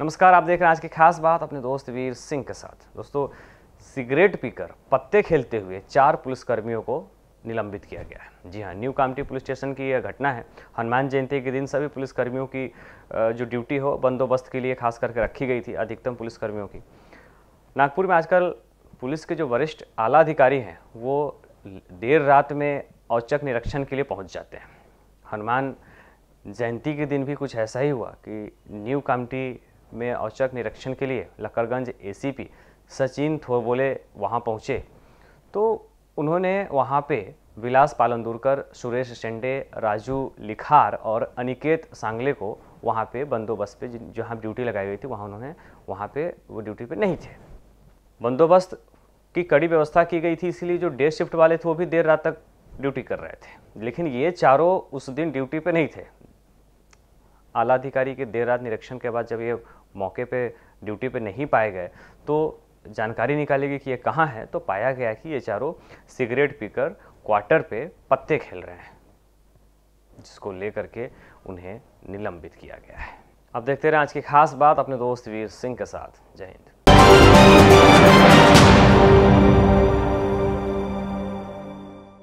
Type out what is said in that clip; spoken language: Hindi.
नमस्कार आप देख रहे हैं आज की खास बात अपने दोस्त वीर सिंह के साथ दोस्तों सिगरेट पीकर पत्ते खेलते हुए चार पुलिसकर्मियों को निलंबित किया गया है जी हाँ न्यू कामटी पुलिस स्टेशन की यह घटना है हनुमान जयंती के दिन सभी पुलिसकर्मियों की जो ड्यूटी हो बंदोबस्त के लिए खास करके रखी गई थी अधिकतम पुलिसकर्मियों की नागपुर में आजकल पुलिस के जो वरिष्ठ आला अधिकारी हैं वो देर रात में औचक निरीक्षण के लिए पहुंच जाते हैं हनुमान जयंती के दिन भी कुछ ऐसा ही हुआ कि न्यू कामटी में औचक निरीक्षण के लिए लकरगंज एसीपी सचिन थोरबोले वहाँ पहुँचे तो उन्होंने वहाँ पे विलास पालनदुरकर सुरेश शेंडे राजू लिखार और अनिकेत सांगले को वहाँ पे बंदोबस्त पे जहाँ ड्यूटी लगाई हुई थी वहाँ उन्होंने वहाँ पे वो ड्यूटी पे नहीं थे बंदोबस्त की कड़ी व्यवस्था की गई थी इसलिए जो डे शिफ्ट वाले थे वो भी देर रात तक ड्यूटी कर रहे थे लेकिन ये चारों उस दिन ड्यूटी पे नहीं थे आला अधिकारी के देर रात निरीक्षण के बाद जब ये मौके पे ड्यूटी पे नहीं पाए गए तो जानकारी निकालेगी कि ये कहाँ है तो पाया गया कि ये चारों सिगरेट पीकर क्वार्टर पे पत्ते खेल रहे हैं जिसको लेकर के उन्हें निलंबित किया गया है अब देखते रहे आज की खास बात अपने दोस्त वीर सिंह के साथ जय हिंद